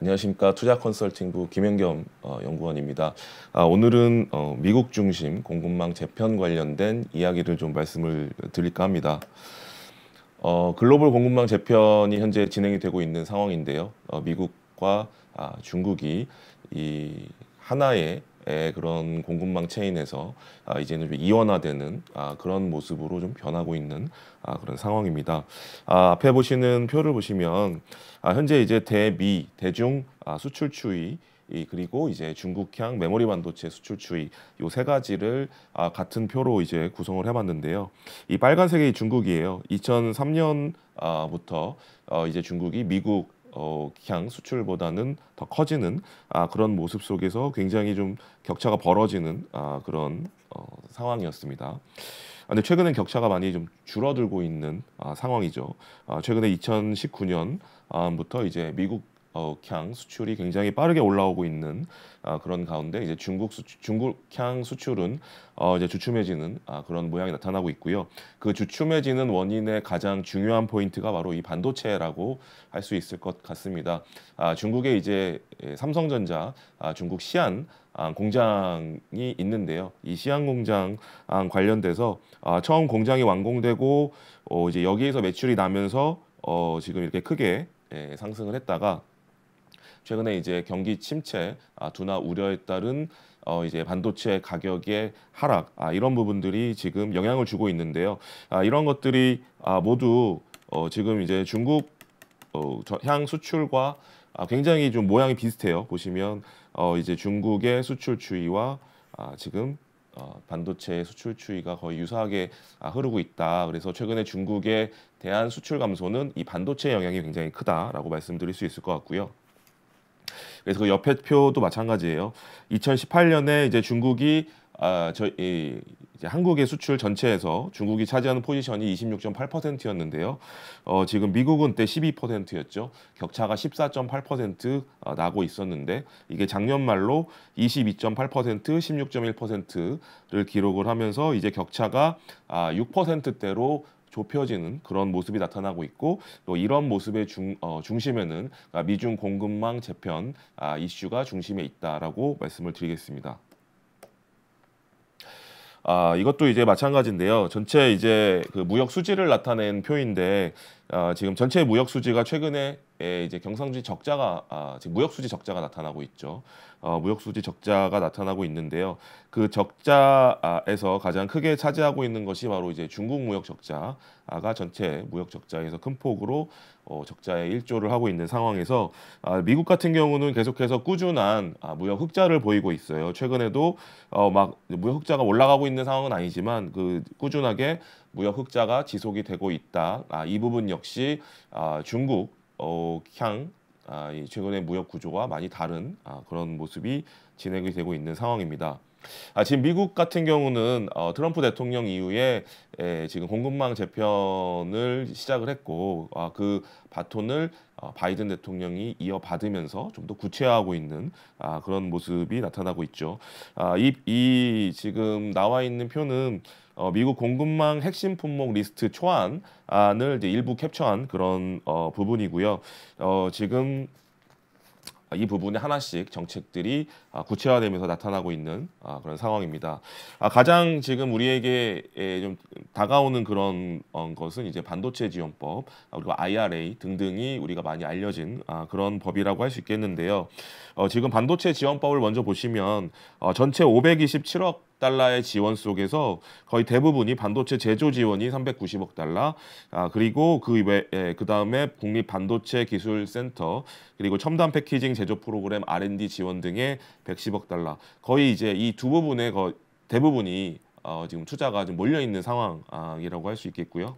안녕하십니까 투자 컨설팅부 김현겸 어, 연구원입니다. 아, 오늘은 어, 미국 중심 공급망 재편 관련된 이야기를 좀 말씀을 드릴까 합니다. 어, 글로벌 공급망 재편이 현재 진행이 되고 있는 상황인데요. 어, 미국과 아, 중국이 이 하나의 예, 그런 공급망 체인에서 아, 이제는 이원화되는 아, 그런 모습으로 좀 변하고 있는 아, 그런 상황입니다. 앞에 보시는 표를 보시면 현재 이제 대미, 대중 수출 추이 이 그리고 이제 중국향 메모리 반도체 수출 추이 요세 가지를 아, 같은 표로 이제 구성을 해봤는데요. 이 빨간색이 중국이에요. 2003년부터 어, 이제 중국이 미국 어, 기향 수출보다는 더 커지는 아, 그런 모습 속에서 굉장히 좀 격차가 벌어지는 아, 그런 어, 상황이었습니다. 아, 근데 최근엔 격차가 많이 좀 줄어들고 있는 아, 상황이죠. 아, 최근에 2019년부터 아, 이제 미국 향 어, 수출이 굉장히 빠르게 올라오고 있는 아, 그런 가운데 이제 중국 수 중국 향 수출은 어, 이제 주춤해지는 아, 그런 모양이 나타나고 있고요. 그 주춤해지는 원인의 가장 중요한 포인트가 바로 이 반도체라고 할 수 있을 것 같습니다. 아, 중국에 이제 예, 삼성전자 아, 중국 시안 아, 공장이 있는데요. 이 시안 공장 아, 관련돼서 아, 처음 공장이 완공되고 어, 이제 여기에서 매출이 나면서 어, 지금 이렇게 크게 예, 상승을 했다가 최근에 이제 경기 침체, 아, 둔화 우려에 따른 어, 이제 반도체 가격의 하락 아, 이런 부분들이 지금 영향을 주고 있는데요. 아, 이런 것들이 아, 모두 어, 지금 이제 중국 어, 향 수출과 아, 굉장히 좀 모양이 비슷해요. 보시면 어, 이제 중국의 수출 추이와 아, 지금 어, 반도체 수출 추이가 거의 유사하게 아, 흐르고 있다. 그래서 최근에 중국에 대한 수출 감소는 이 반도체 영향이 굉장히 크다라고 말씀드릴 수 있을 것 같고요. 그래서 그 옆에 표도 마찬가지예요. 2018년에 이제 중국이 아, 저, 이, 이제 한국의 수출 전체에서 중국이 차지하는 포지션이 26.8%였는데요. 어, 지금 미국은 때 12%였죠. 격차가 14.8% 어, 나고 있었는데 이게 작년 말로 22.8%, 16.1%를 기록을 하면서 이제 격차가 아, 6%대로 좁혀지는 그런 모습이 나타나고 있고 또 이런 모습의 중, 어, 중심에는 그러니까 미중 공급망 재편 아, 이슈가 중심에 있다라고 말씀을 드리겠습니다. 아, 이것도 이제 마찬가지인데요. 전체 이제 그 무역 수지를 나타낸 표인데 아, 지금 전체 무역 수지가 최근에 이제 경상수지 적자가 아, 지금 무역수지 적자가 나타나고 있죠. 어, 무역수지 적자가 나타나고 있는데요. 그 적자에서 가장 크게 차지하고 있는 것이 바로 이제 중국 무역 적자가 전체 무역 적자에서 큰 폭으로 어, 적자에 일조를 하고 있는 상황에서 아, 미국 같은 경우는 계속해서 꾸준한 아, 무역 흑자를 보이고 있어요. 최근에도 어, 막 무역 흑자가 올라가고 있는 상황은 아니지만 그 꾸준하게 무역 흑자가 지속이 되고 있다. 아, 이 부분 역시 아, 중국 어, 향 아, 이 최근의 무역 구조와 많이 다른 아, 그런 모습이 진행이 되고 있는 상황입니다. 아, 지금 미국 같은 경우는 어, 트럼프 대통령 이후에 에, 지금 공급망 재편을 시작을 했고 아, 그 바톤을 어, 바이든 대통령이 이어받으면서 좀 더 구체화하고 있는 아, 그런 모습이 나타나고 있죠. 아, 이, 이 지금 나와 있는 표는 어, 미국 공급망 핵심 품목 리스트 초안을 일부 캡처한 그런 어, 부분이고요. 어, 지금 이 부분에 하나씩 정책들이 아, 구체화되면서 나타나고 있는 아, 그런 상황입니다. 아, 가장 지금 우리에게 예, 좀 다가오는 그런 어, 것은 이제 반도체 지원법 그리고 IRA 등등이 우리가 많이 알려진 그런 법이라고 할 수 있겠는데요. 어, 지금 반도체 지원법을 먼저 보시면 어, 전체 527억 달러의 지원 속에서 거의 대부분이 반도체 제조 지원이 390억 달러, 아, 그리고 그 외, 예, 그 다음에 국립 반도체 기술센터, 그리고 첨단 패키징 제조 프로그램 R&D 지원 등의 110억 달러. 거의 이제 이 두 부분의 거, 대부분이 어, 지금 투자가 좀 몰려 있는 상황이라고 아, 할수 있겠고요.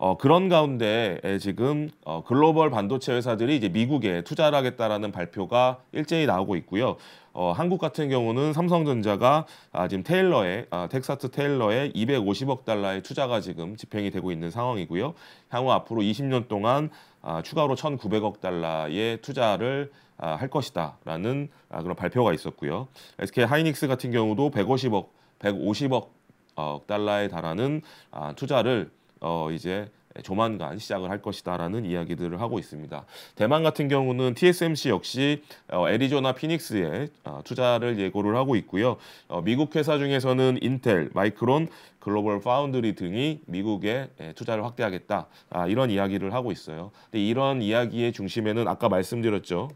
어, 그런 가운데 지금 어, 글로벌 반도체 회사들이 이제 미국에 투자를 하겠다라는 발표가 일제히 나오고 있고요. 어, 한국 같은 경우는 삼성전자가 아, 지금 테일러의 아, 텍사스 테일러의 250억 달러의 투자가 지금 집행이 되고 있는 상황이고요. 향후 앞으로 20년 동안 아, 추가로 1,900억 달러의 투자를 아, 할 것이다라는 아, 그런 발표가 있었고요. SK 하이닉스 같은 경우도 150억, 150억 어, 달러에 달하는 아, 투자를 어 이제 조만간 시작을 할 것이다라는 이야기들을 하고 있습니다. 대만 같은 경우는 TSMC 역시 어, 애리조나 피닉스에 어, 투자를 예고를 하고 있고요. 어, 미국 회사 중에서는 인텔, 마이크론, 글로벌 파운드리 등이 미국에 예, 투자를 확대하겠다 아, 이런 이야기를 하고 있어요. 근데 이런 이야기의 중심에는 아까 말씀드렸죠.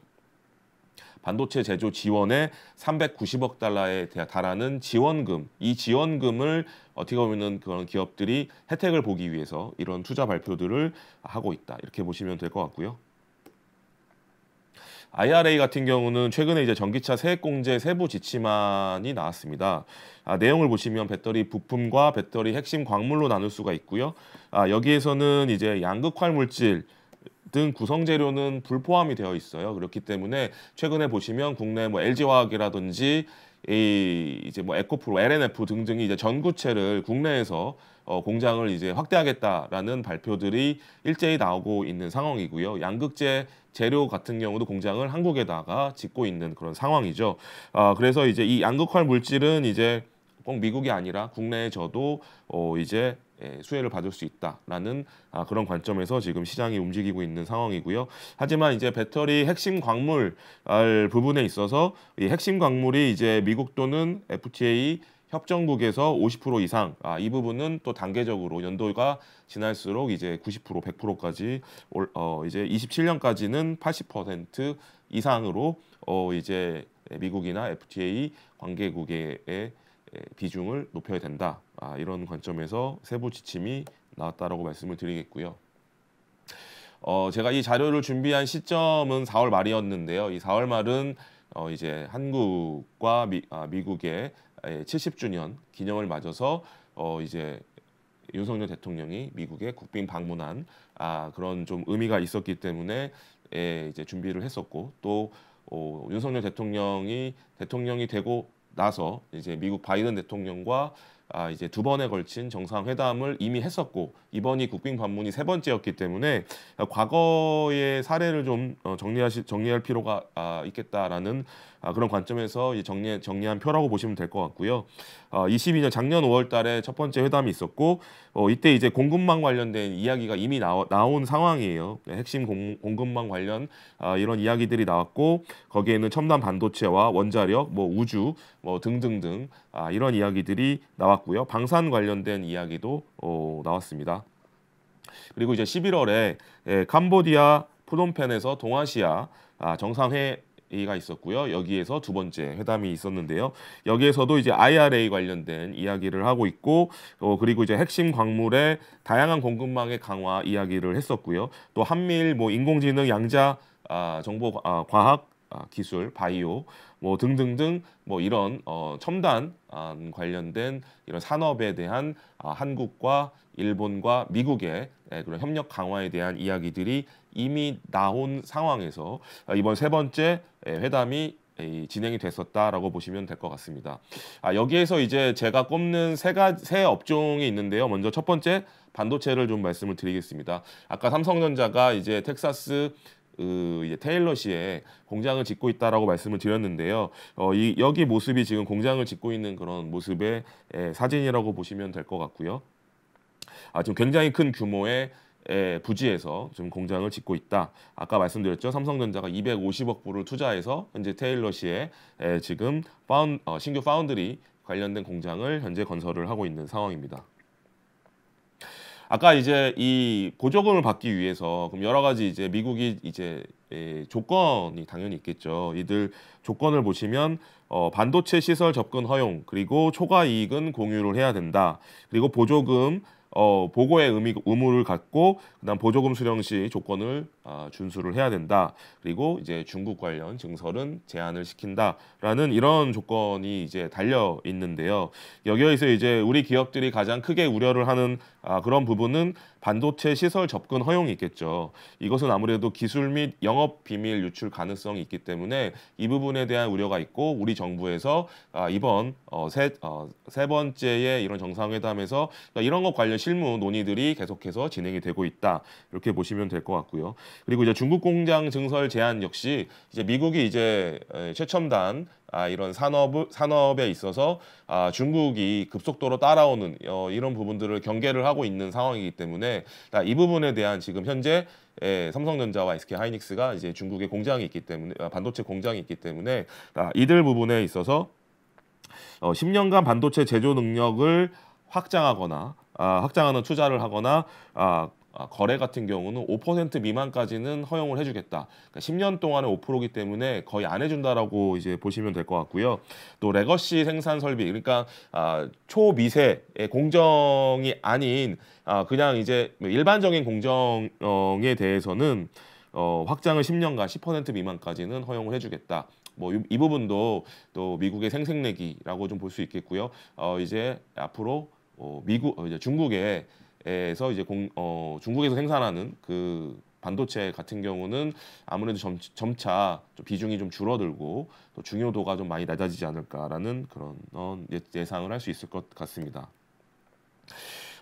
반도체 제조 지원에 390억 달러에 달하는 지원금, 이 지원금을 어떻게 보면은 그런 기업들이 혜택을 보기 위해서 이런 투자 발표들을 하고 있다 이렇게 보시면 될 것 같고요. IRA 같은 경우는 최근에 이제 전기차 세액공제 세부 지침안이 나왔습니다. 아, 내용을 보시면 배터리 부품과 배터리 핵심 광물로 나눌 수가 있고요. 아, 여기에서는 이제 양극화 물질 등 구성 재료는 불포함이 되어 있어요. 그렇기 때문에 최근에 보시면 국내 뭐 LG 화학이라든지 이 이제 뭐 에코프로, LNF 등등이 이제 전구체를 국내에서 어, 공장을 이제 확대하겠다라는 발표들이 일제히 나오고 있는 상황이고요. 양극재 재료 같은 경우도 공장을 한국에다가 짓고 있는 그런 상황이죠. 어, 그래서 이제 이 양극화 물질은 이제 꼭 미국이 아니라 국내에서도 어, 이제 예, 수혜를 받을 수 있다라는 아, 그런 관점에서 지금 시장이 움직이고 있는 상황이고요. 하지만 이제 배터리 핵심 광물 부분에 있어서 이 핵심 광물이 이제 미국 또는 FTA 협정국에서 50% 이상 아, 이 부분은 또 단계적으로 연도가 지날수록 이제 90% 100%까지 올, 어, 이제 27년까지는 80% 이상으로 어, 이제 미국이나 FTA 관계국의 예, 비중을 높여야 된다. 아, 이런 관점에서 세부 지침이 나왔다라고 말씀을 드리겠고요. 어, 제가 이 자료를 준비한 시점은 4월 말이었는데요. 이 4월 말은 어, 이제 한국과 미, 아, 미국의 70주년 예, 기념을 맞아서 어, 이제 윤석열 대통령이 미국에 국빈 방문한 아, 그런 좀 의미가 있었기 때문에 예, 이제 준비를 했었고 또 어, 윤석열 대통령이 대통령이 되고 나서 이제 미국 바이든 대통령과 아 이제 두 번에 걸친 정상회담을 이미 했었고 이번이 국빈 방문이 세 번째였기 때문에 과거의 사례를 좀 어, 정리하실 정리할 필요가 아, 있겠다라는 아, 그런 관점에서 정리, 정리한 표라고 보시면 될 것 같고요. 어, 아, 22년 작년 5월달에 첫 번째 회담이 있었고 어, 이때 이제 공급망 관련된 이야기가 이미 나오, 나온 상황이에요. 네, 핵심 공, 공급망 관련 아, 이런 이야기들이 나왔고 거기에는 첨단 반도체와 원자력, 뭐 우주, 뭐 등등등 아, 이런 이야기들이 나왔고요. 방산 관련된 이야기도 어, 나왔습니다. 그리고 이제 11월에 예, 캄보디아 푸돈펜에서 동아시아 아, 정상회 가 있었고요. 여기에서 두 번째 회담이 있었는데요. 여기에서도 이제 IRA 관련된 이야기를 하고 있고 어, 그리고 이제 핵심 광물의 다양한 공급망의 강화 이야기를 했었고요. 또 한미일 뭐 인공지능 양자 아, 정보 아, 과학 아, 기술 바이오 뭐 등등등 뭐 이런 어, 첨단 아, 관련된 이런 산업에 대한 아, 한국과 일본과 미국의 에, 그런 협력 강화에 대한 이야기들이 이미 나온 상황에서 이번 세 번째 회담이 진행이 됐었다라고 보시면 될 것 같습니다. 아, 여기에서 이제 제가 꼽는 세, 가, 세 업종이 있는데요. 먼저 첫 번째 반도체를 좀 말씀을 드리겠습니다. 아까 삼성전자가 이제 텍사스 그 이제 테일러시에 공장을 짓고 있다라고 말씀을 드렸는데요. 어, 이 여기 모습이 지금 공장을 짓고 있는 그런 모습의 예, 사진이라고 보시면 될 것 같고요. 아, 지금 굉장히 큰 규모의 예, 부지에서 지금 공장을 짓고 있다. 아까 말씀드렸죠. 삼성전자가 250억 불을 투자해서 현재 테일러시에 예, 지금 파운, 어, 신규 파운드리 관련된 공장을 현재 건설을 하고 있는 상황입니다. 아까 이제 이 보조금을 받기 위해서 그럼 여러 가지 이제 미국이 이제 예, 조건이 당연히 있겠죠. 이들 조건을 보시면 어, 반도체 시설 접근 허용 그리고 초과 이익은 공유를 해야 된다. 그리고 보조금 어, 보고의 의미, 의무를 갖고 그다음 보조금 수령 시 조건을 어, 준수를 해야 된다. 그리고 이제 중국 관련 증설은 제한을 시킨다라는 이런 조건이 이제 달려 있는데요. 여기에서 이제 우리 기업들이 가장 크게 우려를 하는 아, 그런 부분은 반도체 시설 접근 허용이 있겠죠. 이것은 아무래도 기술 및 영업 비밀 유출 가능성이 있기 때문에 이 부분에 대한 우려가 있고 우리 정부에서 아, 이번 어, 세, 어, 세 번째의 이런 정상회담에서 그러니까 이런 것 관련 실무 논의들이 계속해서 진행이 되고 있다 이렇게 보시면 될 것 같고요. 그리고 이제 중국 공장 증설 제한 역시 이제 미국이 이제 최첨단 아, 이런 산업 산업에 있어서 아, 중국이 급속도로 따라오는 어, 이런 부분들을 경계를 하고 있는 상황이기 때문에 이 부분에 대한 지금 현재 예, 삼성전자와 SK 하이닉스가 이제 중국의 공장이 있기 때문에 아, 반도체 공장이 있기 때문에 이들 부분에 있어서 어, 10년간 반도체 제조 능력을 확장하거나 아, 확장하는 투자를 하거나 아, 아, 거래 같은 경우는 5% 미만까지는 허용을 해주겠다. 그러니까 10년 동안에 5%이기 때문에 거의 안 해준다라고 이제 보시면 될 것 같고요. 또 레거시 생산 설비, 그러니까 아, 초미세 의 공정이 아닌 아, 그냥 이제 뭐 일반적인 공정에 대해서는 어, 확장을 10년간 10% 미만까지는 허용을 해주겠다. 뭐 이 부분도 또 미국의 생색내기라고 좀 볼 수 있겠고요. 어, 이제 앞으로 어, 미국 어, 이제 중국의 에서 이제 공, 어, 중국에서 생산하는 그 반도체 같은 경우는 아무래도 점, 점차 좀 비중이 좀 줄어들고 또 중요도가 좀 많이 낮아지지 않을까라는 그런 어, 예, 예상을 할 수 있을 것 같습니다.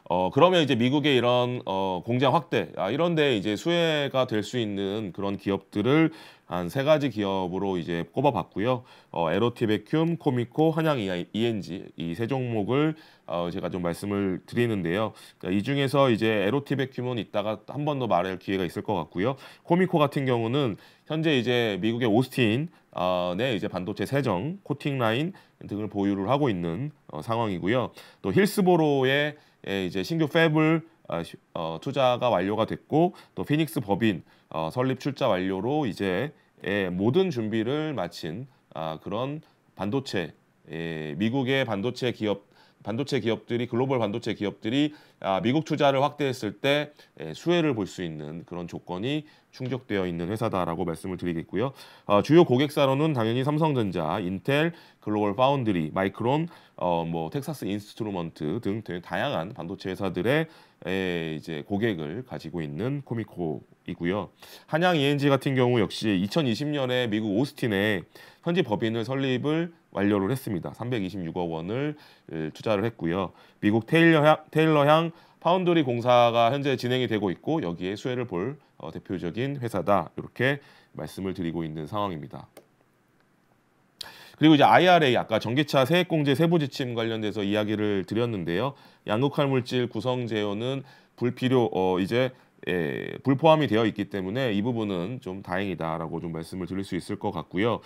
어 그러면 이제 미국의 이런 어 공장 확대 아 이런데 이제 수혜가 될 수 있는 그런 기업들을 한세 가지 기업으로 이제 꼽아봤고요. 어, 에로티베큐 코미코, 한양 ENG e 이세 종목을 어, 제가 좀 말씀을 드리는데요. 그러니까 이 중에서 이제 에로티베큐은 이따가 한 번 더 말할 기회가 있을 것 같고요. 코미코 같은 경우는 현재 이제 미국의 오스틴 내 어, 네, 이제 반도체 세정, 코팅 라인 등을 보유를 하고 있는 어, 상황이고요. 또 힐스보로의 예, 이제 신규 팹을 아, 어, 투자가 완료가 됐고 또 피닉스 법인 어, 설립 출자 완료로 이제 모든 준비를 마친 아, 그런 반도체 예, 미국의 반도체 기업 반도체 기업들이 글로벌 반도체 기업들이 아, 미국 투자를 확대했을 때 예, 수혜를 볼 수 있는 그런 조건이 충족되어 있는 회사다라고 말씀을 드리겠고요. 어, 주요 고객사로는 당연히 삼성전자, 인텔, 글로벌 파운드리, 마이크론, 어, 뭐 텍사스 인스트루먼트 등 다양한 반도체 회사들의 예, 이제 고객을 가지고 있는 코미코이고요. 한양 ENG 같은 경우 역시 2020년에 미국 오스틴에 현지 법인을 설립을 완료를 했습니다. 326억 원을 투자를 했고요. 미국 테일러향, 테일러향 파운드리 공사가 현재 진행이 되고 있고 여기에 수혜를 볼 어, 대표적인 회사다 이렇게 말씀을 드리고 있는 상황입니다. 그리고 이제 IRA 아까 전기차 세액공제 세부 지침 관련돼서 이야기를 드렸는데요. 양극화물질 구성 제어는 불필요 어 이제 예, 불포함이 되어 있기 때문에 이 부분은 좀 다행이다라고 좀 말씀을 드릴 수 있을 것 같고요.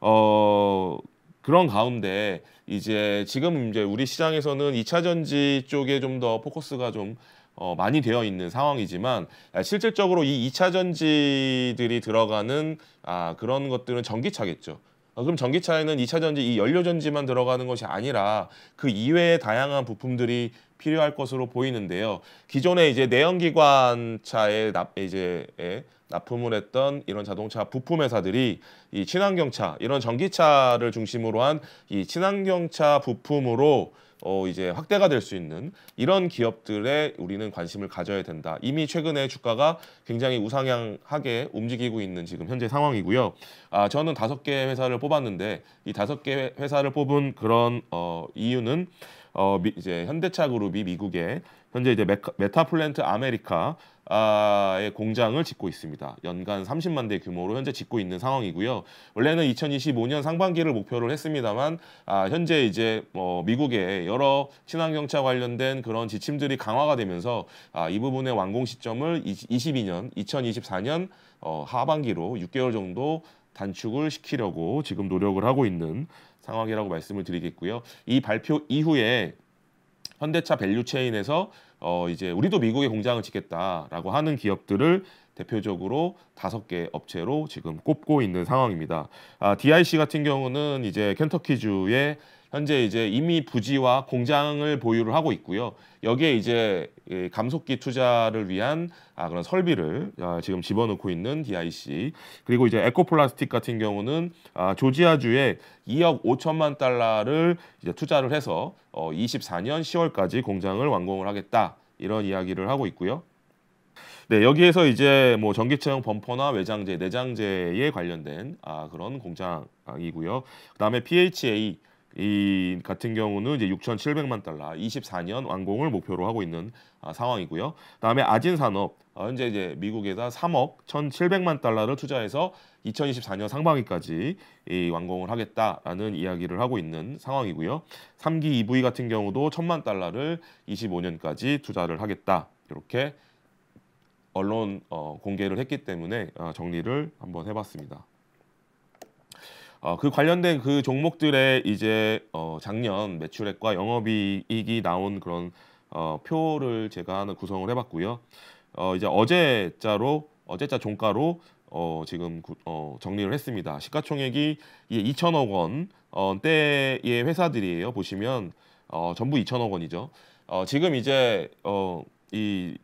어 그런 가운데 이제 지금 이제 우리 시장에서는 2차 전지 쪽에 좀 더 포커스가 좀 어, 많이 되어 있는 상황이지만 아, 실질적으로 이2차 전지들이 들어가는 아, 그런 것들은 전기차겠죠. 아, 그럼 전기차에는 2차 전지, 이 연료 전지만 들어가는 것이 아니라 그 이외의 다양한 부품들이 필요할 것으로 보이는데요. 기존에 이제 내연기관차에 납, 이제 예, 납품을 했던 이런 자동차 부품 회사들이 이 친환경차 이런 전기차를 중심으로 한 이 친환경차 부품으로 어 이제 확대가 될 수 있는 이런 기업들에 우리는 관심을 가져야 된다. 이미 최근에 주가가 굉장히 우상향하게 움직이고 있는 지금 현재 상황이고요. 아 저는 다섯 개 회사를 뽑았는데 이 다섯 개 회사를 뽑은 그런 어 이유는 어, 미, 이제 현대차 그룹이 미국에 현재 이제 메타 플랜트 아메리카의 공장을 짓고 있습니다. 연간 30만 대 규모로 현재 짓고 있는 상황이고요. 원래는 2025년 상반기를 목표로 했습니다만 아, 현재 이제 뭐 미국의 여러 친환경차 관련된 그런 지침들이 강화가 되면서 아, 이 부분의 완공 시점을 22년, 2024년 어, 하반기로 6개월 정도 단축을 시키려고 지금 노력을 하고 있는 상황이라고 말씀을 드리겠고요. 이 발표 이후에 현대차 밸류체인에서 어 이제 우리도 미국에 공장을 짓겠다라고 하는 기업들을 대표적으로 다섯 개 업체로 지금 꼽고 있는 상황입니다. 아, DIC 같은 경우는 이제 켄터키주의 현재 이제 이미 부지와 공장을 보유를 하고 있고요. 여기에 이제 예, 감속기 투자를 위한 아, 그런 설비를 아, 지금 집어넣고 있는 DIC 그리고 이제 에코플라스틱 같은 경우는 아, 조지아주에 2억 5천만 달러를 이제 투자를 해서 어, 24년 10월까지 공장을 완공을 하겠다 이런 이야기를 하고 있고요. 네 여기에서 이제 뭐 전기차용 범퍼나 외장재, 내장재에 관련된 아, 그런 공장이고요. 그다음에 PHA 이 같은 경우는 이제 6,700만 달러, 24년 완공을 목표로 하고 있는 아, 상황이고요. 그다음에 아진산업 어, 현재 이제 미국에다 3억 1,700만 달러를 투자해서 2024년 상반기까지 이 완공을 하겠다라는 이야기를 하고 있는 상황이고요. 3기 EV 같은 경우도 1,000만 달러를 25년까지 투자를 하겠다 이렇게 언론 어, 공개를 했기 때문에 어, 정리를 한번 해봤습니다. 어, 그 관련된 그 종목들의 이제 어, 작년 매출액과 영업이익이 나온 그런 어, 표를 제가 하나 구성을 해봤고요. 어, 이제 어제자로 어제자 종가로 어, 지금 구, 어, 정리를 했습니다. 시가총액이 예, 2천억 원 어, 때의 회사들이에요. 보시면 어, 전부 2천억 원이죠. 어, 지금 이제 어, 이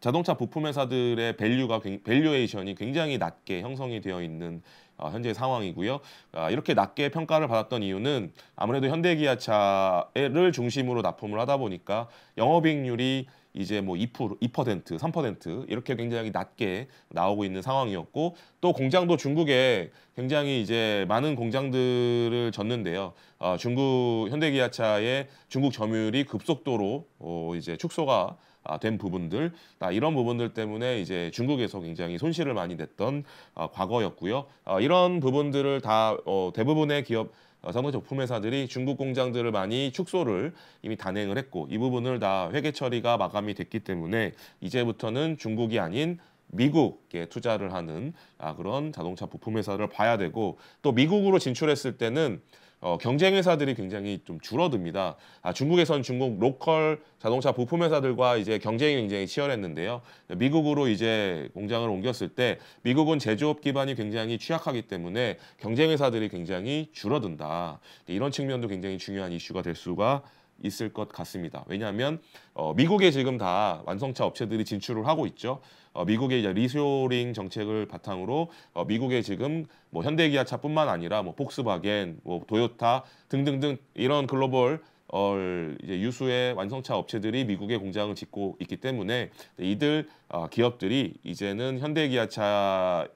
자동차 부품 회사들의 밸류가 밸류에이션이 굉장히 낮게 형성이 되어 있는 아, 현재 상황이고요. 아, 이렇게 낮게 평가를 받았던 이유는 아무래도 현대기아차를 중심으로 납품을 하다 보니까 영업이익률이 이제 뭐 2%, 2%, 3% 이렇게 굉장히 낮게 나오고 있는 상황이었고 또 공장도 중국에 굉장히 이제 많은 공장들을 졌는데요. 아, 중국 현대기아차의 중국 점유율이 급속도로 어, 이제 축소가 아, 된 부분들 아, 이런 부분들 때문에 이제 중국에서 굉장히 손실을 많이 냈던 아, 과거였고요. 이런 부분들을 다 어, 대부분의 기업 상당 어, 제품 회사들이 중국 공장들을 많이 축소를 이미 단행을 했고 이 부분을 다 회계 처리가 마감이 됐기 때문에 이제부터는 중국이 아닌 미국에 투자를 하는 그런 자동차 부품 회사를 봐야 되고 또 미국으로 진출했을 때는 어, 경쟁 회사들이 굉장히 좀 줄어듭니다. 아, 중국에선 중국 로컬 자동차 부품 회사들과 이제 경쟁이 굉장히 치열했는데요. 미국으로 이제 공장을 옮겼을 때 미국은 제조업 기반이 굉장히 취약하기 때문에 경쟁 회사들이 굉장히 줄어든다. 네, 이런 측면도 굉장히 중요한 이슈가 될 수가 있을 것 같습니다. 왜냐하면 어, 미국에 지금 다 완성차 업체들이 진출을 하고 있죠. 어, 미국의 이제 리쇼링 정책을 바탕으로 어, 미국의 지금 뭐 현대기아차뿐만 아니라 뭐 폭스바겐, 뭐 도요타 등등등 이런 글로벌 어, 이제 유수의 완성차 업체들이 미국의 공장을 짓고 있기 때문에 이들 어, 기업들이 이제는 현대기아차의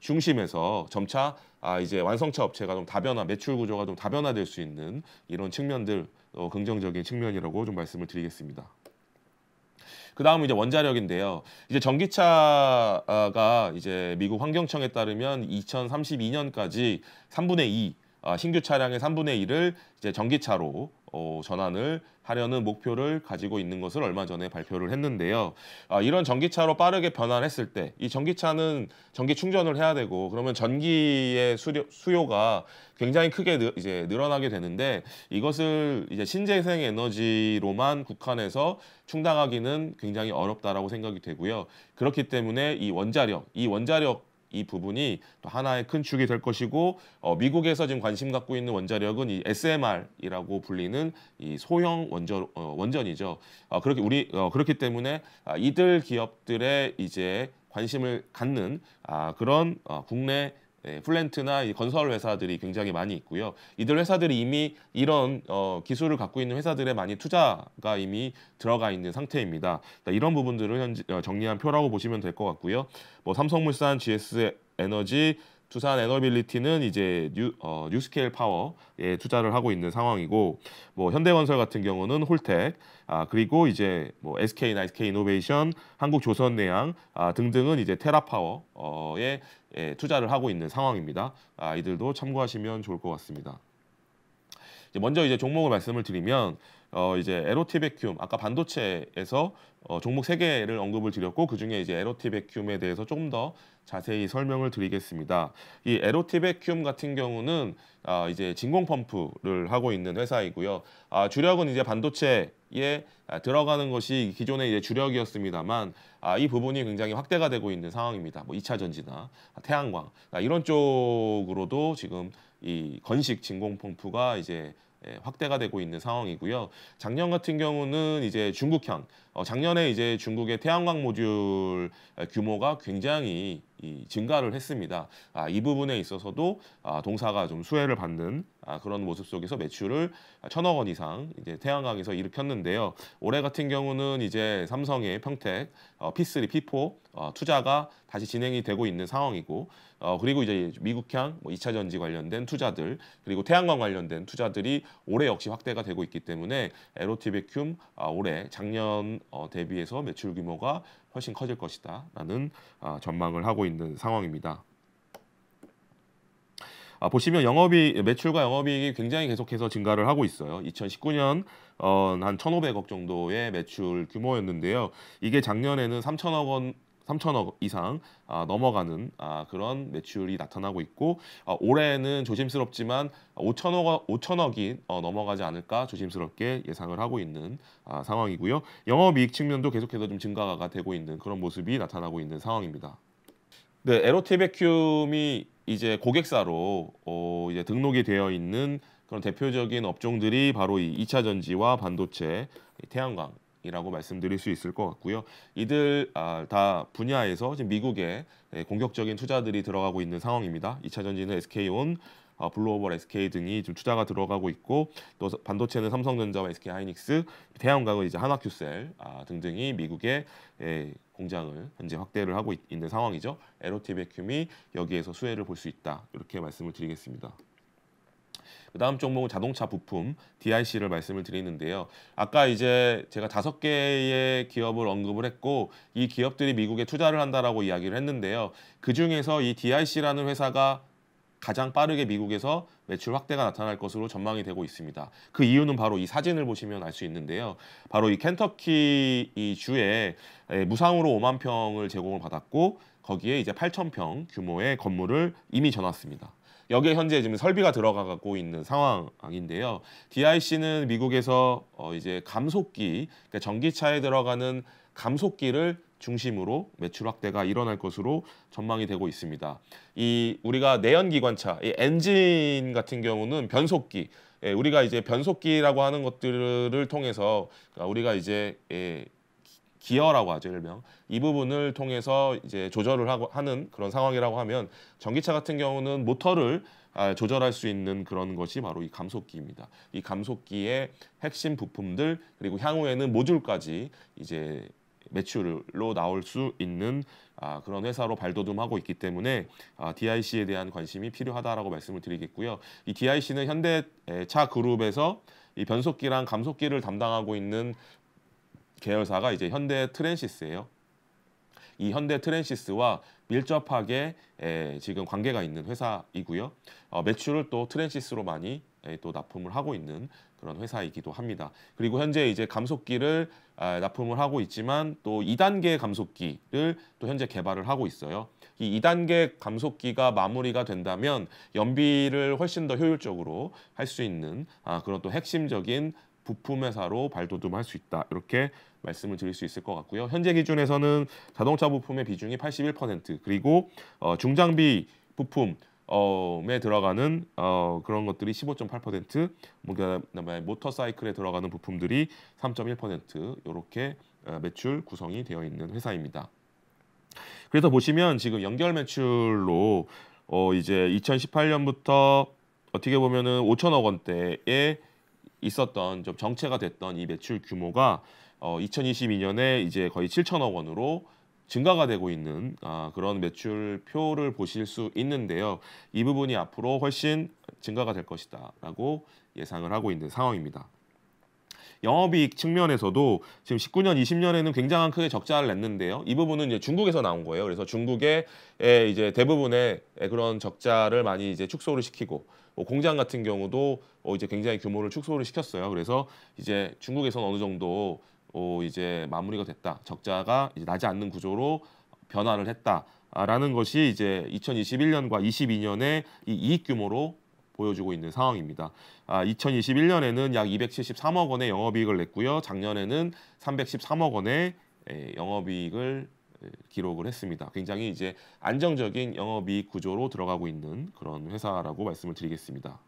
중심에서 점차 아 이제 완성차 업체가 좀 다변화 매출 구조가 좀 다변화될 수 있는 이런 측면들 어, 긍정적인 측면이라고 좀 말씀을 드리겠습니다. 그 다음 은 이제 원자력인데요. 이제 전기차가 이제 미국 환경청에 따르면 2032년까지 3분의 2 아, 신규 차량의 3분의 1을 이제 전기차로 어, 전환을 하려는 목표를 가지고 있는 것을 얼마 전에 발표를 했는데요. 아, 이런 전기차로 빠르게 변환했을 때 이 전기차는 전기 충전을 해야 되고 그러면 전기의 수요, 료수가 굉장히 크게 느, 이제 늘어나게 되는데 이것을 이제 신재생 에너지로만 국한해서 충당하기는 굉장히 어렵다라고 생각이 되고요. 그렇기 때문에 이 원자력, 이 원자력 이 부분이 또 하나의 큰 축이 될 것이고 어, 미국에서 지금 관심 갖고 있는 원자력은 이 SMR이라고 불리는 이 소형 원전 어, 원전이죠. 어, 그렇게 우리 어, 그렇기 때문에 아, 이들 기업들의 이제 관심을 갖는 아, 그런 어, 국내 예, 플랜트나 건설 회사들이 굉장히 많이 있고요. 이들 회사들이 이미 이런 어, 기술을 갖고 있는 회사들에 많이 투자가 이미 들어가 있는 상태입니다. 이런 부분들을 현지, 어, 정리한 표라고 보시면 될 것 같고요. 뭐 삼성물산, GS 에너지, 두산 에너빌리티는 이제 뉴, 어, 뉴스케일 파워에 투자를 하고 있는 상황이고 뭐 현대건설 같은 경우는 홀텍 아, 그리고 이제 뭐 SK나 SK 이노베이션, 한국조선내양 아, 등등은 이제 테라파워에 예, 투자를 하고 있는 상황입니다. 아, 이들도 참고하시면 좋을 것 같습니다. 이제 먼저 이제 종목을 말씀을 드리면 어 이제 에로티베큐움 아까 반도체에서 어 종목 세개를 언급을 드렸고 그중에 이제 에로티베큐움에 대해서 조금 더 자세히 설명을 드리겠습니다. 이 에로티베큐움 같은 경우는 아 이제 진공 펌프를 하고 있는 회사이고요. 아 주력은 이제 반도체에 들어가는 것이 기존의 이제 주력이었습니다만 아 이 부분이 굉장히 확대가 되고 있는 상황입니다. 뭐 2차 전지나 태양광 아, 이런 쪽으로도 지금 이 건식 진공 펌프가 이제 예, 확대가 되고 있는 상황이고요. 작년 같은 경우는 이제 중국형 어, 작년에 이제 중국의 태양광 모듈 규모가 굉장히 이, 증가를 했습니다. 아, 이 부분에 있어서도 아, 동사가 좀 수혜를 받는 아, 그런 모습 속에서 매출을 천억 원 이상 이제 태양광에서 일으켰는데요. 올해 같은 경우는 이제 삼성의 평택 어, P3, P4 어, 투자가 다시 진행이 되고 있는 상황이고 어, 그리고 이제 미국향 뭐 2차 전지 관련된 투자들 그리고 태양광 관련된 투자들이 올해 역시 확대가 되고 있기 때문에 에로티베큐 아, 올해 작년 어, 대비해서 매출 규모가 훨씬 커질 것이다라는 어, 전망을 하고 있는 상황입니다. 아, 보시면 영업이 매출과 영업이익이 굉장히 계속해서 증가를 하고 있어요. 2019년 어, 한 1,500억 정도의 매출 규모였는데요. 이게 작년에는 3,000억 원 3천억 이상 아, 넘어가는 아, 그런 매출이 나타나고 있고 아, 올해는 조심스럽지만 5천억 5천억이 어, 넘어가지 않을까 조심스럽게 예상을 하고 있는 아, 상황이고요. 영업이익 측면도 계속해서 좀 증가가 되고 있는 그런 모습이 나타나고 있는 상황입니다. 네, 에로티베큐이 이제 고객사로 어, 이제 등록이 되어 있는 그런 대표적인 업종들이 바로 이 2차 전지와 반도체, 태양광 이라고 말씀드릴 수 있을 것 같고요. 이들 아, 다 분야에서 지금 미국의 예, 공격적인 투자들이 들어가고 있는 상황입니다. 2차 전지는 SK온, 어, 블루오버 SK 등이 좀 투자가 들어가고 있고 또 반도체는 삼성전자와 SK 하이닉스, 대형강은 이제 하나큐셀 아, 등등이 미국의 예, 공장을 현재 확대를 하고 있, 는 상황이죠. 에로티베큐미 여기에서 수혜를 볼 수 있다 이렇게 말씀을 드리겠습니다. 그다음 종목은 자동차 부품 DIC를 말씀을 드리는데요. 아까 이제 제가 다섯 개의 기업을 언급을 했고 이 기업들이 미국에 투자를 한다라고 이야기를 했는데요. 그 중에서 이 DIC라는 회사가 가장 빠르게 미국에서 매출 확대가 나타날 것으로 전망이 되고 있습니다. 그 이유는 바로 이 사진을 보시면 알 수 있는데요. 바로 이 켄터키 이 주에 예, 무상으로 5만 평을 제공을 받았고 거기에 이제 8천 평 규모의 건물을 이미 전놨습니다 여기에 현재 지금 설비가 들어가고 있는 상황인데요. DIC는 미국에서 어 이제 감속기, 그러니까 전기차에 들어가는 감속기를 중심으로 매출 확대가 일어날 것으로 전망이 되고 있습니다. 이 우리가 내연 기관차, 이 엔진 같은 경우는 변속기, 예, 우리가 이제 변속기라고 하는 것들을 통해서 그러니까 우리가 이제 예, 기어라고 하죠 일명 이 부분을 통해서 이제 조절을 하고 하는 그런 상황이라고 하면 전기차 같은 경우는 모터를 아, 조절할 수 있는 그런 것이 바로 이 감속기입니다. 이 감속기의 핵심 부품들 그리고 향후에는 모듈까지 이제 매출로 나올 수 있는 아, 그런 회사로 발돋움하고 있기 때문에 아, DIC에 대한 관심이 필요하다라고 말씀을 드리겠고요. 이 DIC는 현대차 그룹에서 이 변속기랑 감속기를 담당하고 있는 계열사가 이제 현대 트랜시스예요. 이 현대 트랜시스와 밀접하게 에, 지금 관계가 있는 회사이고요. 어, 매출을 또 트랜시스로 많이 에, 또 납품을 하고 있는 그런 회사이기도 합니다. 그리고 현재 이제 감속기를 아, 납품을 하고 있지만 또 2단계 감속기를 또 현재 개발을 하고 있어요. 이 2단계 감속기가 마무리가 된다면 연비를 훨씬 더 효율적으로 할 수 있는 아, 그런 또 핵심적인 부품 회사로 발돋움할 수 있다. 이렇게 말씀을 드릴 수 있을 것 같고요. 현재 기준에서는 자동차 부품의 비중이 81% 그리고 어, 중장비 부품 어에 들어가는 어 그런 것들이 15.8%, 뭐 그러니까 모터사이클에 들어가는 부품들이 3.1% 이렇게 어, 매출 구성이 되어 있는 회사입니다. 그래서 보시면 지금 연결 매출로 어 이제 2018년부터 어떻게 보면은 5천억 원대에 있었던 좀 정체가 됐던 이 매출 규모가 어, 2022년에 이제 거의 7천억 원으로 증가가 되고 있는 아, 그런 매출표를 보실 수 있는데요. 이 부분이 앞으로 훨씬 증가가 될 것이다라고 예상을 하고 있는 상황입니다. 영업이익 측면에서도 지금 19년, 20년에는 굉장한 크게 적자를 냈는데요. 이 부분은 이제 중국에서 나온 거예요. 그래서 중국의 이제 대부분의 그런 적자를 많이 이제 축소를 시키고 뭐 공장 같은 경우도 어, 이제 굉장히 규모를 축소를 시켰어요. 그래서 이제 중국에선 어느 정도 어, 이제 마무리가 됐다. 적자가 이제 나지 않는 구조로 변화를 했다라는 것이 이제 2021년과 22년의 이 이익 규모로 보여주고 있는 상황입니다. 아, 2021년에는 약 273억 원의 영업이익을 냈고요. 작년에는 313억 원의 영업이익을 기록을 했습니다. 굉장히 이제 안정적인 영업이익 구조로 들어가고 있는 그런 회사라고 말씀을 드리겠습니다.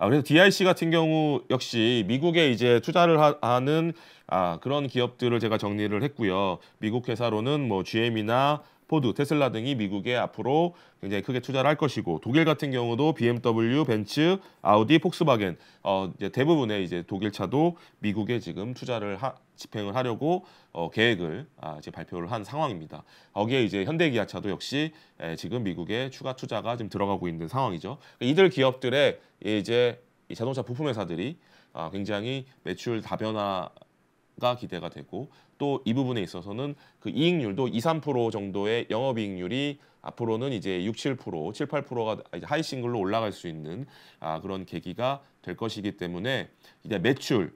아, 그래서 DIC 같은 경우 역시 미국에 이제 투자를 하, 는 아, 그런 기업들을 제가 정리를 했고요. 미국 회사로는 뭐 GM이나 포드, 테슬라 등이 미국에 앞으로 굉장히 크게 투자를 할 것이고 독일 같은 경우도 BMW, 벤츠, 아우디, 폭스바겐 어, 이제 대부분의 이제 독일 차도 미국에 지금 투자를 하, 집행을 하려고 어, 계획을 아, 이제 발표를 한 상황입니다. 거기에 이제 현대기아차도 역시 에, 지금 미국에 추가 투자가 지금 들어가고 있는 상황이죠. 그러니까 이들 기업들의 이제 이 자동차 부품 회사들이 아, 굉장히 매출 다변화가 기대가 되고 또이 부분에 있어서는 그 이익률도 2, 3% 정도의 영업이익률이 앞으로는 이제 6, 7%, 7, 8%가 이제 하이 싱글로 올라갈 수 있는 아, 그런 계기가 될 것이기 때문에 이제 매출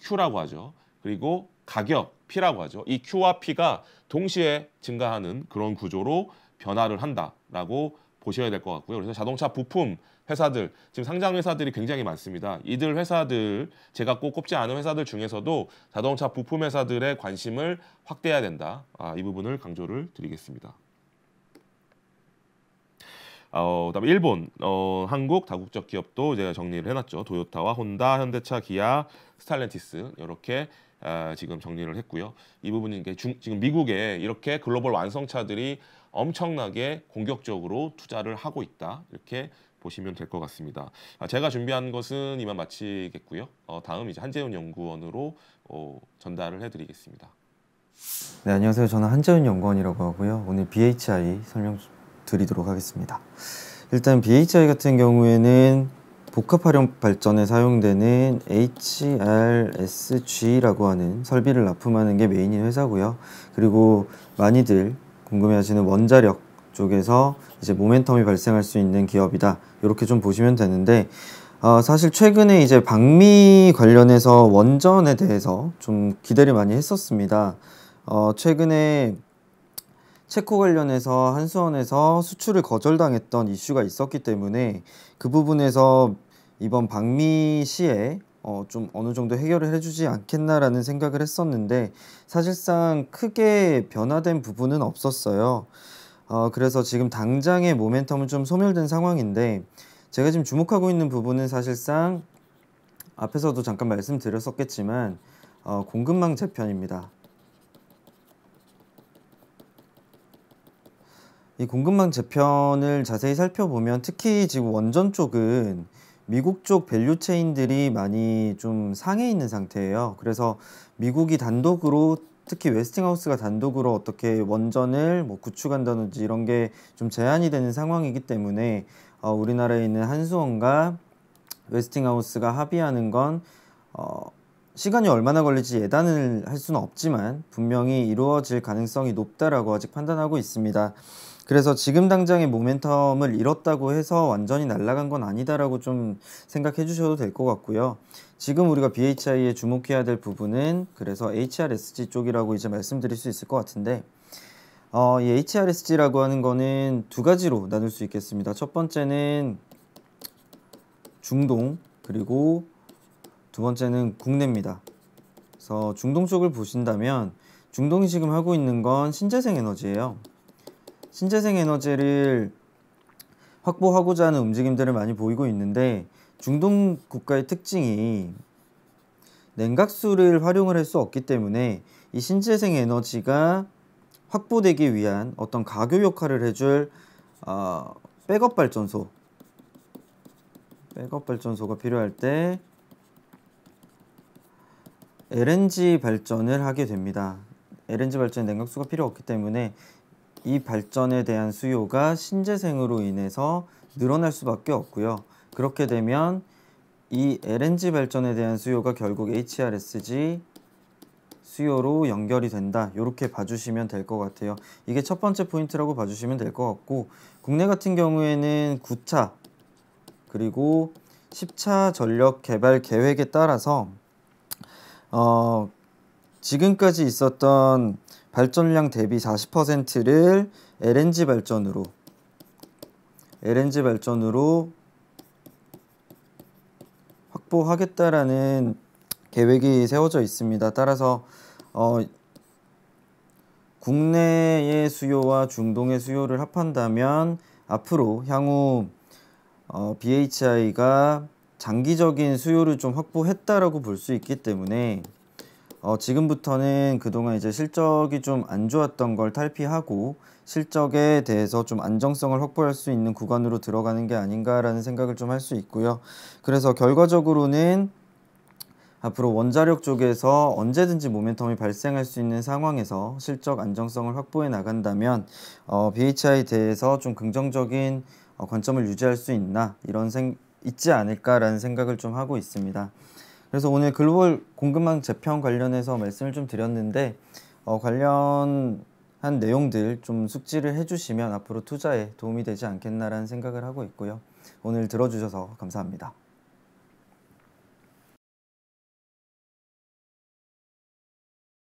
Q라고 하죠. 그리고 가격 P라고 하죠. 이 Q와 P가 동시에 증가하는 그런 구조로 변화를 한다라고 보셔야 될 것 같고요. 그래서 자동차 부품 회사들 지금 상장 회사들이 굉장히 많습니다. 이들 회사들 제가 꼭 꼽지 않은 회사들 중에서도 자동차 부품 회사들의 관심을 확대해야 된다. 아, 이 부분을 강조를 드리겠습니다. 아, 어, 그다음에 일본, 어, 한국 다국적 기업도 제가 정리를 해놨죠. 도요타와 혼다, 현대차, 기아, 스탈렌티스 이렇게 어, 아, 지금 정리를 했고요. 이 부분이 중, 지금 미국에 이렇게 글로벌 완성차들이 엄청나게 공격적으로 투자를 하고 있다. 이렇게 보시면 될 것 같습니다. 아, 제가 준비한 것은 이만 마치겠고요. 어, 다음 이제 한재훈 연구원으로 어, 전달을 해드리겠습니다. 네, 안녕하세요. 저는 한재훈 연구원이라고 하고요. 오늘 BHI 설명 드리도록 하겠습니다. 일단 BHI 같은 경우에는 복합 활용 발전에 사용되는 HRSG라고 하는 설비를 납품하는 게 메인인 회사고요. 그리고 많이들 궁금해하시는 원자력 쪽에서 이제 모멘텀이 발생할 수 있는 기업이다 이렇게 좀 보시면 되는데 어, 사실 최근에 이제 방미 관련해서 원전에 대해서 좀 기대를 많이 했었습니다. 어, 최근에 체코 관련해서 한수원에서 수출을 거절당했던 이슈가 있었기 때문에 그 부분에서 이번 방미 시에 어, 좀 어느 정도 해결을 해주지 않겠나라는 생각을 했었는데 사실상 크게 변화된 부분은 없었어요. 어, 그래서 지금 당장의 모멘텀은 좀 소멸된 상황인데 제가 지금 주목하고 있는 부분은 사실상 앞에서도 잠깐 말씀드렸었겠지만 어, 공급망 재편입니다. 이 공급망 재편을 자세히 살펴보면 특히 지금 원전 쪽은 미국 쪽 밸류 체인들이 많이 좀 상해 있는 상태예요. 그래서 미국이 단독으로 특히 웨스팅하우스가 단독으로 어떻게 원전을 뭐 구축한다든지 이런 게 좀 제한이 되는 상황이기 때문에 어, 우리나라에 있는 한수원과 웨스팅하우스가 합의하는 건 어, 시간이 얼마나 걸릴지 예단을 할 수는 없지만 분명히 이루어질 가능성이 높다라고 아직 판단하고 있습니다. 그래서 지금 당장의 모멘텀을 잃었다고 해서 완전히 날아간 건 아니다라고 좀 생각해 주셔도 될 것 같고요. 지금 우리가 BHI에 주목해야 될 부분은 그래서 HRSG 쪽이라고 이제 말씀드릴 수 있을 것 같은데 어, 이 HRSG라고 하는 거는 두 가지로 나눌 수 있겠습니다. 첫 번째는 중동 그리고 두 번째는 국내입니다. 그래서 중동 쪽을 보신다면 중동이 지금 하고 있는 건 신재생 에너지예요. 신재생 에너지를 확보하고자 하는 움직임들을 많이 보이고 있는데 중동 국가의 특징이 냉각수를 활용을 할 수 없기 때문에 이 신재생 에너지가 확보되기 위한 어떤 가교 역할을 해줄 어, 백업 발전소 백업 발전소가 필요할 때 LNG 발전을 하게 됩니다. LNG 발전 냉각수가 필요 없기 때문에 이 발전에 대한 수요가 신재생으로 인해서 늘어날 수밖에 없고요. 그렇게 되면 이 LNG 발전에 대한 수요가 결국 HRSG 수요로 연결이 된다 이렇게 봐주시면 될 것 같아요 이게 첫 번째 포인트라고 봐주시면 될 것 같고 국내 같은 경우에는 9차 그리고 10차 전력 개발 계획에 따라서 어, 지금까지 있었던 발전량 대비 40%를 LNG 발전으로 LNG 발전으로 확보하겠다라는 계획이 세워져 있습니다. 따라서 어, 국내의 수요와 중동의 수요를 합한다면 앞으로 향후 어, BHI가 장기적인 수요를 좀 확보했다라고 볼 수 있기 때문에 어, 지금부터는 그동안 이제 실적이 좀 안 좋았던 걸 탈피하고 실적에 대해서 좀 안정성을 확보할 수 있는 구간으로 들어가는 게 아닌가라는 생각을 좀 할 수 있고요. 그래서 결과적으로는 앞으로 원자력 쪽에서 언제든지 모멘텀이 발생할 수 있는 상황에서 실적 안정성을 확보해 나간다면 어, BHI에 대해서 좀 긍정적인 어, 관점을 유지할 수 있나 이런 생, 있지 않을까라는 생각을 좀 하고 있습니다. 그래서 오늘 글로벌 공급망 재편 관련해서 말씀을 좀 드렸는데 어, 관련한 내용들 좀 숙지를 해주시면 앞으로 투자에 도움이 되지 않겠나라는 생각을 하고 있고요. 오늘 들어주셔서 감사합니다.